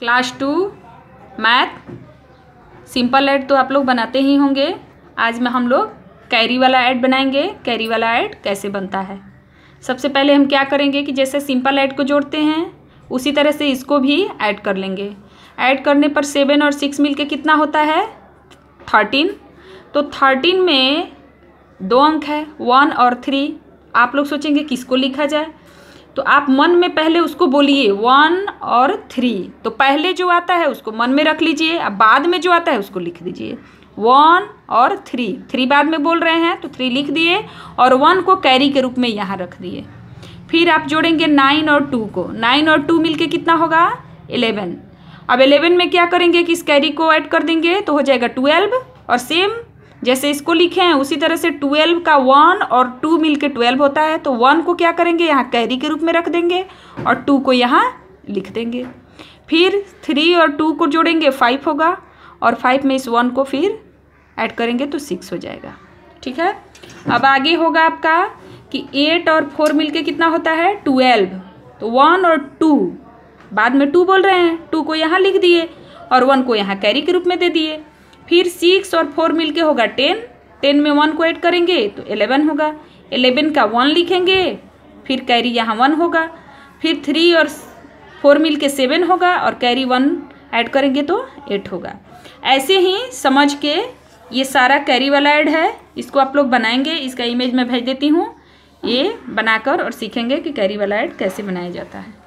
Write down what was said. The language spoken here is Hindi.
class two math simple add तो आप लोग बनाते ही होंगे आज में हम लोग कैरी वाला ऐड बनाएंगे कैरी वाला ऐड कैसे बनता है सबसे पहले हम क्या करेंगे कि जैसे सिंपल ऐड को जोड़ते हैं उसी तरह से इसको भी ऐड कर लेंगे ऐड करने पर सेवन और सिक्स मिलके कितना होता है थर्टीन तो थर्टीन में दो अंक है वन और थ्री आप लोग सोचेंगे किसको लिखा जाए तो आप मन में पहले उसको बोलिए वन और थ्री तो पहले जो आता है उसको मन में रख लीजिए अब बाद में जो आता है उसको लिख दीजिए वन और थ्री थ्री बाद में बोल रहे हैं तो थ्री लिख दिए और वन को कैरी के रूप में यहाँ रख दिए फिर आप जोड़ेंगे नाइन और टू को नाइन और टू मिलके कितना होगा एलेवन अब एलेवन में क्या करेंगे कि इस कैरी को ऐड कर देंगे तो हो जाएगा ट्वेल्व और सेम जैसे इसको लिखे हैं उसी तरह से ट्वेल्व का वन और टू मिलके ट्वेल्व होता है तो वन को क्या करेंगे यहाँ कैरी के रूप में रख देंगे और टू को यहाँ लिख देंगे फिर थ्री और टू को जोड़ेंगे फाइव होगा और फाइव में इस वन को फिर ऐड करेंगे तो सिक्स हो जाएगा ठीक है अब आगे होगा आपका कि एट और फोर मिल कितना होता है ट्वेल्व तो वन और टू बाद में टू बोल रहे हैं टू को यहाँ लिख दिए और वन को यहाँ कैरी के रूप में दे दिए फिर सिक्स और फोर मिलके होगा टेन टेन में वन को ऐड करेंगे तो एलेवन होगा एलेवन का वन लिखेंगे फिर कैरी यहाँ वन होगा फिर थ्री और फोर मिल के सेवन होगा और कैरी वन ऐड करेंगे तो एट होगा ऐसे ही समझ के ये सारा कैरी वाला ऐड है इसको आप लोग बनाएंगे इसका इमेज मैं भेज देती हूँ ये बनाकर और सीखेंगे कि कैरी वाला ऐड कैसे बनाया जाता है